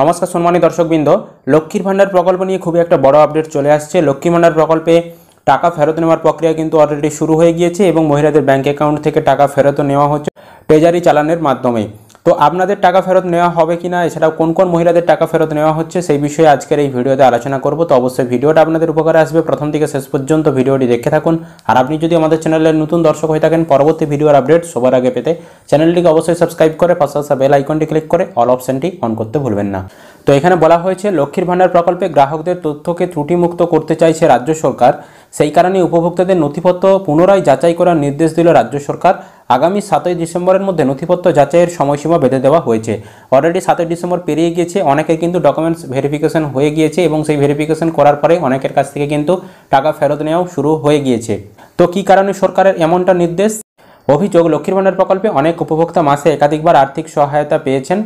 নমস্কার সম্মানী দর্শকবৃন্দ লক্ষ্মীর ভাণ্ডার প্রকল্প নিয়ে খুবই একটা বড় আপডেট চলে আসছে লক্ষ্মী ভাণ্ডার প্রকল্পে টাকা ফেরত নেওয়ার প্রক্রিয়া কিন্তু অলরেডি শুরু হয়ে গিয়েছে এবং মহিলাদের ব্যাঙ্ক অ্যাকাউন্ট থেকে টাকা ফেরত নেওয়া হচ্ছে ট্রেজারি চালানের মাধ্যমে তো আপনাদের টাকা ফেরত নেওয়া হবে কি না এছাড়াও কোন কোন মহিলাদের টাকা ফেরত নেওয়া হচ্ছে সেই বিষয়ে আজকের এই ভিডিওতে আলোচনা করব তো অবশ্যই ভিডিওটা আপনাদের উপকারে আসবে প্রথম থেকে শেষ পর্যন্ত ভিডিওটি দেখে থাকুন আর আপনি যদি আমাদের চ্যানেলের নতুন দর্শক হয়ে থাকেন পরবর্তী ভিডিওর আপডেট সবার আগে পেতে চ্যানেলটিকে অবশ্যই সাবস্ক্রাইব করে পাশে আসা বেল আইকনটি ক্লিক করে অল অপশনটি অন করতে ভুলবেন না তো এখানে বলা হয়েছে লক্ষ্মীর ভাণ্ডার প্রকল্পে গ্রাহকদের তথ্যকে ত্রুটিমুক্ত করতে চাইছে রাজ্য সরকার সেই কারণে উপভোক্তাদের নথিপত্র পুনরায় যাচাই করার নির্দেশ দিল রাজ্য সরকার আগামী সাতই ডিসেম্বরের মধ্যে নথিপত্র যাচাইয়ের সময়সীমা বেঁধে দেওয়া হয়েছে অলরেডি সাতই ডিসেম্বর পেরিয়ে গিয়েছে অনেকে কিন্তু ডকুমেন্টস ভেরিফিকেশন হয়ে গিয়েছে এবং সেই ভেরিফিকেশন করার পরে অনেকের কাছ থেকে কিন্তু টাকা ফেরত নেওয়াও শুরু হয়ে গিয়েছে তো কি কারণে সরকারের এমনটা নির্দেশ অভিযোগ লক্ষ্মীর ভাণ্ডার প্রকল্পে অনেক উপভোক্তা মাসে একাধিকবার আর্থিক সহায়তা পেয়েছেন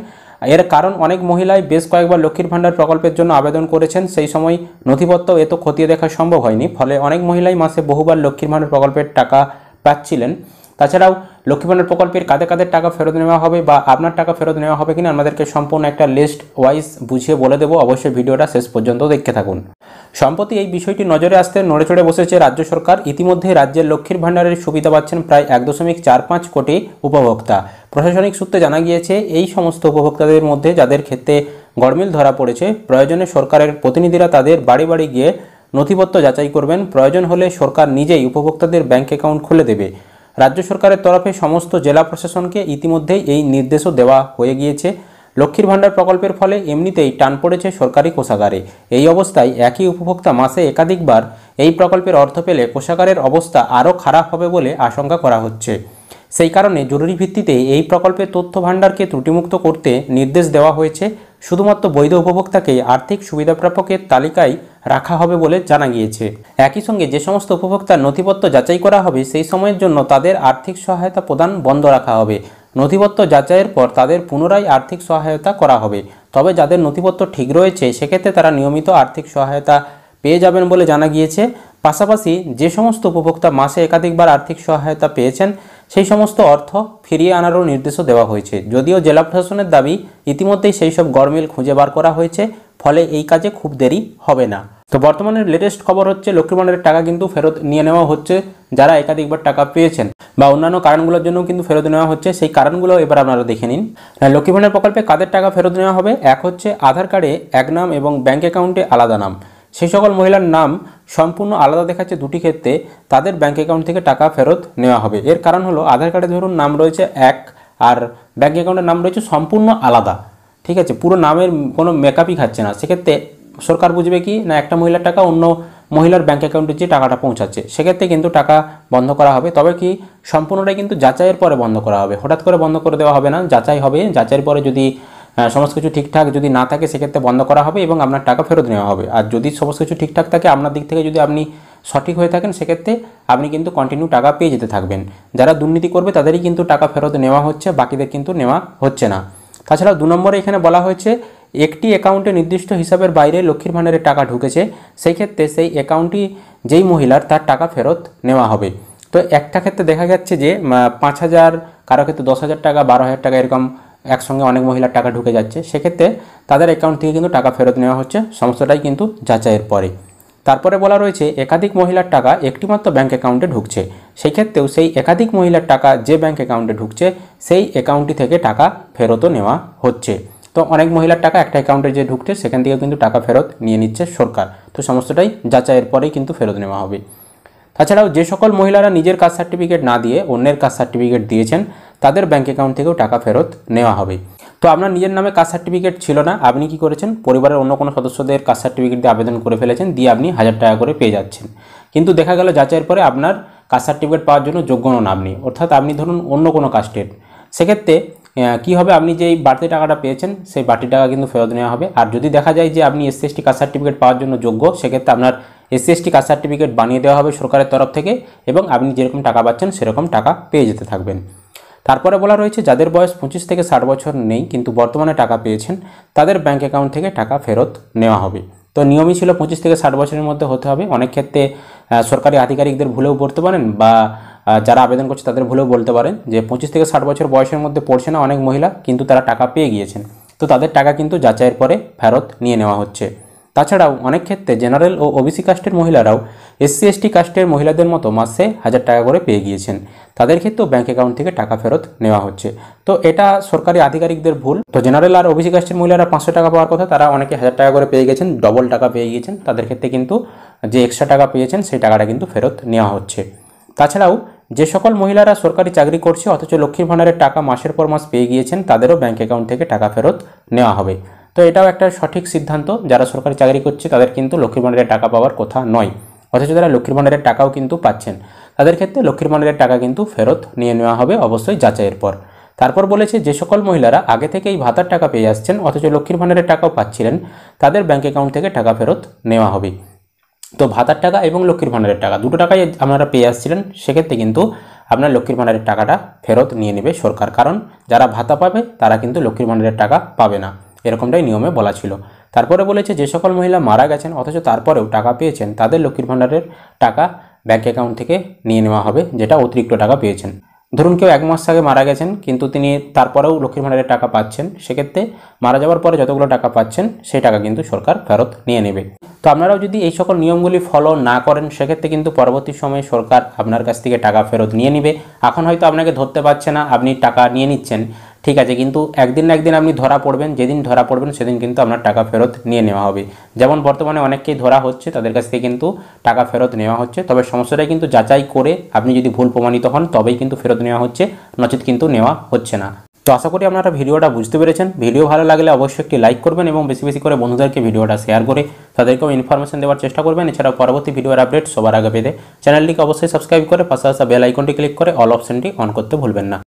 এর কারণ অনেক মহিলাই বেশ কয়েকবার লক্ষ্মীর ভাণ্ডার প্রকল্পের জন্য আবেদন করেছেন সেই সময় নথিপত্র এত খতিয়ে দেখা সম্ভব হয়নি ফলে অনেক মহিলাই মাসে বহুবার লক্ষ্মীর ভাণ্ডার প্রকল্পের টাকা পাচ্ছিলেন তাছাড়াও লক্ষ্মীবাণের প্রকল্পের কাদের কাদের টাকা ফেরত নেওয়া হবে বা আপনার টাকা ফেরত নেওয়া হবে কিনা আমাদেরকে সম্পূর্ণ একটা লিস্ট ওয়াইজ বুঝিয়ে বলে দেবো অবশ্যই ভিডিওটা শেষ পর্যন্ত দেখতে থাকুন সম্প্রতি এই বিষয়টি নজরে আসতে নড়েচড়ে বসেছে রাজ্য সরকার ইতিমধ্যে রাজ্যের লক্ষ্মীর ভাণ্ডারের সুবিধা পাচ্ছেন প্রায় এক দশমিক চার পাঁচ কোটি উপভোক্তা প্রশাসনিক সূত্রে জানা গিয়েছে এই সমস্ত উপভোক্তাদের মধ্যে যাদের ক্ষেত্রে গরমিল ধরা পড়েছে প্রয়োজনে সরকারের প্রতিনিধিরা তাদের বাড়ি বাড়ি গিয়ে নথিপত্র যাচাই করবেন প্রয়োজন হলে সরকার নিজেই উপভোক্তাদের ব্যাংক অ্যাকাউন্ট খুলে দেবে রাজ্য সরকারের তরফে সমস্ত জেলা প্রশাসনকে ইতিমধ্যেই এই নির্দেশও দেওয়া হয়ে গিয়েছে লক্ষ্মীর ভাণ্ডার প্রকল্পের ফলে এমনিতেই টান পড়েছে সরকারি কোষাগারে এই অবস্থায় একই উপভোক্তা মাসে একাধিকবার এই প্রকল্পের অর্থ পেলে কোষাগারের অবস্থা আরও খারাপ হবে বলে আশঙ্কা করা হচ্ছে সেই কারণে জরুরি ভিত্তিতে এই প্রকল্পের তথ্য ভাণ্ডারকে ত্রুটিমুক্ত করতে নির্দেশ দেওয়া হয়েছে শুধুমাত্র বৈধ উপভোক্তাকে আর্থিক সুবিধাপ্রাপকের তালিকায় রাখা হবে বলে জানা গিয়েছে একই সঙ্গে যে সমস্ত উপভোক্তার নথিপত্র যাচাই করা হবে সেই সময়ের জন্য তাদের আর্থিক সহায়তা প্রদান বন্ধ রাখা হবে নথিপত্র যাচাইয়ের পর তাদের পুনরায় আর্থিক সহায়তা করা হবে তবে যাদের নথিপত্র ঠিক রয়েছে সেক্ষেত্রে তারা নিয়মিত আর্থিক সহায়তা পেয়ে যাবেন বলে জানা গিয়েছে পাশাপাশি যে সমস্ত উপভোক্তা মাসে একাধিকবার আর্থিক সহায়তা পেয়েছেন সেই সমস্ত অর্থ ফিরিয়ে আনারও নির্দেশও দেওয়া হয়েছে যদিও জেলা প্রশাসনের দাবি ইতিমধ্যেই সেই সব গরমিল খুঁজে বার করা হয়েছে ফলে এই কাজে খুব দেরি হবে না তো বর্তমানে লেটেস্ট খবর হচ্ছে লক্ষ্মী টাকা কিন্তু ফেরত নিয়ে নেওয়া হচ্ছে যারা একাধিকবার টাকা পেয়েছেন বা অন্যান্য কারণগুলোর জন্য কিন্তু ফেরত নেওয়া হচ্ছে সেই কারণগুলো এবার আপনারা দেখে নিন লক্ষ্মী প্রকল্পে কাদের টাকা ফেরত নেওয়া হবে এক হচ্ছে আধার কার্ডে এক নাম এবং ব্যাঙ্ক অ্যাকাউন্টে আলাদা নাম সেই সকল মহিলার নাম সম্পূর্ণ আলাদা দেখাচ্ছে দুটি ক্ষেত্রে তাদের ব্যাঙ্ক অ্যাকাউন্ট থেকে টাকা ফেরত নেওয়া হবে এর কারণ হলো আধার কার্ডে ধরুন নাম রয়েছে এক আর ব্যাঙ্ক অ্যাকাউন্টের নাম রয়েছে সম্পূর্ণ আলাদা ঠিক আছে পুরো নামের কোনো মেকআপই খাচ্ছে না সেক্ষেত্রে সরকার বুঝবে কি না একটা মহিলার টাকা অন্য মহিলার ব্যাঙ্ক অ্যাকাউন্টে যে টাকাটা পৌঁছাচ্ছে সেক্ষেত্রে কিন্তু টাকা বন্ধ করা হবে তবে কি সম্পূর্ণটাই কিন্তু যাচাইয়ের পরে বন্ধ করা হবে হঠাৎ করে বন্ধ করে দেওয়া হবে না যাচাই হবে যাচাইয়ের পরে যদি সমস্ত কিছু ঠিকঠাক যদি না থাকে সেক্ষেত্রে বন্ধ করা হবে এবং আপনার টাকা ফেরত নেওয়া হবে আর যদি সমস্ত কিছু ঠিকঠাক থাকে আপনার দিক থেকে যদি আপনি সঠিক হয়ে থাকেন সেক্ষেত্রে আপনি কিন্তু কন্টিনিউ টাকা পেয়ে যেতে থাকবেন যারা দুর্নীতি করবে তাদেরই কিন্তু টাকা ফেরত নেওয়া হচ্ছে বাকিদের কিন্তু নেওয়া হচ্ছে না তাছাড়া দু নম্বরে এখানে বলা হয়েছে একটি অ্যাকাউন্টে নির্দিষ্ট হিসাবের বাইরে লক্ষ্মীর ভাণ্ডারের টাকা ঢুকেছে সেই ক্ষেত্রে সেই অ্যাকাউন্টটি যেই মহিলার তার টাকা ফেরত নেওয়া হবে তো একটা ক্ষেত্রে দেখা যাচ্ছে যে পাঁচ হাজার কারো ক্ষেত্রে দশ হাজার টাকা বারো হাজার টাকা এরকম একসঙ্গে অনেক মহিলার টাকা ঢুকে যাচ্ছে সেক্ষেত্রে তাদের অ্যাকাউন্ট থেকে কিন্তু টাকা ফেরত নেওয়া হচ্ছে সমস্তটাই কিন্তু যাচাইয়ের পরে তারপরে বলা রয়েছে একাধিক মহিলার টাকা একটিমাত্র ব্যাঙ্ক অ্যাকাউন্টে ঢুকছে সেই ক্ষেত্রেও সেই একাধিক মহিলার টাকা যে ব্যাঙ্ক অ্যাকাউন্টে ঢুকছে সেই অ্যাকাউন্টটি থেকে টাকা ফেরতও নেওয়া হচ্ছে তো অনেক মহিলার টাকা একটা অ্যাকাউন্টে যে ঢুকছে সেখান থেকেও কিন্তু টাকা ফেরত নিয়ে নিচ্ছে সরকার তো সমস্তটাই যাচাইয়ের পরেই কিন্তু ফেরত নেওয়া হবে তাছাড়াও যে সকল মহিলারা নিজের কাস্ট সার্টিফিকেট না দিয়ে অন্যের কাস্ট সার্টিফিকেট দিয়েছেন তাদের ব্যাঙ্ক অ্যাকাউন্ট থেকেও টাকা ফেরত নেওয়া হবে তো আপনার নিজের নামে কাস্ট সার্টিফিকেট ছিল না আপনি কি করেছেন পরিবারের অন্য কোনো সদস্যদের কাস্ট সার্টিফিকেট দিয়ে আবেদন করে ফেলেছেন দিয়ে আপনি হাজার টাকা করে পেয়ে যাচ্ছেন কিন্তু দেখা গেল যাচাইয়ের পরে আপনার কাস্ট সার্টিফিকেট পাওয়ার জন্য যোগ্য নন আপনি অর্থাৎ আপনি ধরুন অন্য কোনো কাস্টের সেক্ষেত্রে কি হবে আপনি যেই বাড়তি টাকাটা পেয়েছেন সেই বাড়তি টাকা কিন্তু ফেরত নেওয়া হবে আর যদি দেখা যায় যে আপনি এসসি এসটি কাস্ট সার্টিফিকেট পাওয়ার জন্য যোগ্য সেক্ষেত্রে আপনার এসসি এসটি কাস্ট সার্টিফিকেট বানিয়ে দেওয়া হবে সরকারের তরফ থেকে এবং আপনি যেরকম টাকা পাচ্ছেন সেরকম টাকা পেয়ে যেতে থাকবেন তারপরে বলা রয়েছে যাদের বয়স পঁচিশ থেকে ষাট বছর নেই কিন্তু বর্তমানে টাকা পেয়েছেন তাদের ব্যাঙ্ক অ্যাকাউন্ট থেকে টাকা ফেরত নেওয়া হবে তো নিয়মই ছিল পঁচিশ থেকে ষাট বছরের মধ্যে হতে হবে অনেক ক্ষেত্রে সরকারি আধিকারিকদের ভুলেও পড়তে পারেন বা যারা আবেদন করছে তাদের ভুলেও বলতে পারেন যে পঁচিশ থেকে ষাট বছর বয়সের মধ্যে পড়ছে না অনেক মহিলা কিন্তু তারা টাকা পেয়ে গিয়েছেন তো তাদের টাকা কিন্তু যাচাইয়ের পরে ফেরত নিয়ে নেওয়া হচ্ছে তাছাড়াও অনেক ক্ষেত্রে জেনারেল ও ওবিসি কাস্টের মহিলারাও এসসি এসটি কাস্টের মহিলাদের মতো মাসে হাজার টাকা করে পেয়ে গিয়েছেন তাদের ক্ষেত্রেও ব্যাঙ্ক অ্যাকাউন্ট থেকে টাকা ফেরত নেওয়া হচ্ছে তো এটা সরকারি আধিকারিকদের ভুল তো জেনারেল আর ওবিসি কাস্টের মহিলারা পাঁচশো টাকা পাওয়ার কথা তারা অনেকে হাজার টাকা করে পেয়ে গেছেন ডবল টাকা পেয়ে গিয়েছেন তাদের ক্ষেত্রে কিন্তু যে এক্সট্রা টাকা পেয়েছেন সেই টাকাটা কিন্তু ফেরত নেওয়া হচ্ছে তাছাড়াও যে সকল মহিলারা সরকারি চাকরি করছে অথচ লক্ষ্মীর ভাণ্ডারের টাকা মাসের পর মাস পেয়ে গিয়েছেন তাদেরও ব্যাঙ্ক অ্যাকাউন্ট থেকে টাকা ফেরত নেওয়া হবে তো এটাও একটা সঠিক সিদ্ধান্ত যারা সরকারি চাকরি করছে তাদের কিন্তু লক্ষ্মীর ভাণ্ডারের টাকা পাওয়ার কথা নয় অথচ তারা লক্ষ্মীর ভাণ্ডারের টাকাও কিন্তু পাচ্ছেন তাদের ক্ষেত্রে লক্ষ্মীর ভাণ্ডারের টাকা কিন্তু ফেরত নিয়ে নেওয়া হবে অবশ্যই যাচাইয়ের পর তারপর বলেছে যে সকল মহিলারা আগে থেকেই ভাতার টাকা পেয়ে আসছেন অথচ লক্ষ্মীর ভাণ্ডারের টাকাও পাচ্ছিলেন তাদের ব্যাঙ্ক অ্যাকাউন্ট থেকে টাকা ফেরত নেওয়া হবে তো ভাতার টাকা এবং লক্ষ্মীর ভাণ্ডারের টাকা দুটো টাকাই আপনারা পেয়ে আসছিলেন সেক্ষেত্রে কিন্তু আপনার লক্ষ্মীর ভাণ্ডারের টাকাটা ফেরত নিয়ে নেবে সরকার কারণ যারা ভাতা পাবে তারা কিন্তু লক্ষ্মীর ভাণ্ডারের টাকা পাবে না এরকমটাই নিয়মে বলা ছিল তারপরে বলেছে যে সকল মহিলা মারা গেছেন অথচ তারপরেও টাকা পেয়েছেন তাদের লক্ষ্মীর ভাণ্ডারের টাকা ব্যাঙ্ক অ্যাকাউন্ট থেকে নিয়ে নেওয়া হবে যেটা অতিরিক্ত টাকা পেয়েছেন ধরুন কেউ এক মাস আগে মারা গেছেন কিন্তু তিনি তারপরেও লক্ষ্মীর ভাণ্ডারের টাকা পাচ্ছেন সেক্ষেত্রে মারা যাওয়ার পরে যতগুলো টাকা পাচ্ছেন সেই টাকা কিন্তু সরকার ফেরত নিয়ে নেবে তো আপনারাও যদি এই সকল নিয়মগুলি ফলো না করেন সেক্ষেত্রে কিন্তু পরবর্তী সময়ে সরকার আপনার কাছ থেকে টাকা ফেরত নিয়ে নেবে এখন হয়তো আপনাকে ধরতে পারছে না আপনি টাকা নিয়ে নিচ্ছেন ঠিক আছে কিন্তু একদিন না একদিন আপনি ধরা পড়বেন যেদিন ধরা পড়বেন সেদিন কিন্তু আপনার টাকা ফেরত নিয়ে নেওয়া হবে যেমন বর্তমানে অনেককেই ধরা হচ্ছে তাদের কাছ থেকে কিন্তু টাকা ফেরত নেওয়া হচ্ছে তবে সমস্যাটা কিন্তু যাচাই করে আপনি যদি ভুল প্রমাণিত হন তবেই কিন্তু ফেরত নেওয়া হচ্ছে নচেত কিন্তু নেওয়া হচ্ছে না তো আশা করি আপনারা ভিডিওটা বুঝতে পেরেছেন ভিডিও ভালো লাগলে অবশ্যই একটি লাইক করবেন এবং বেশি বেশি করে বন্ধুদেরকে ভিডিওটা শেয়ার করে তাদেরকেও ইনফরমেশন দেওয়ার চেষ্টা করবেন এছাড়াও পরবর্তী ভিডিওর আপডেট সবার আগে পেতে চ্যানেলটিকে অবশ্যই সাবস্ক্রাইব করে পাশাপাশি বেল আইকনটি ক্লিক করে অল অপশনটি অন করতে ভুলবেন না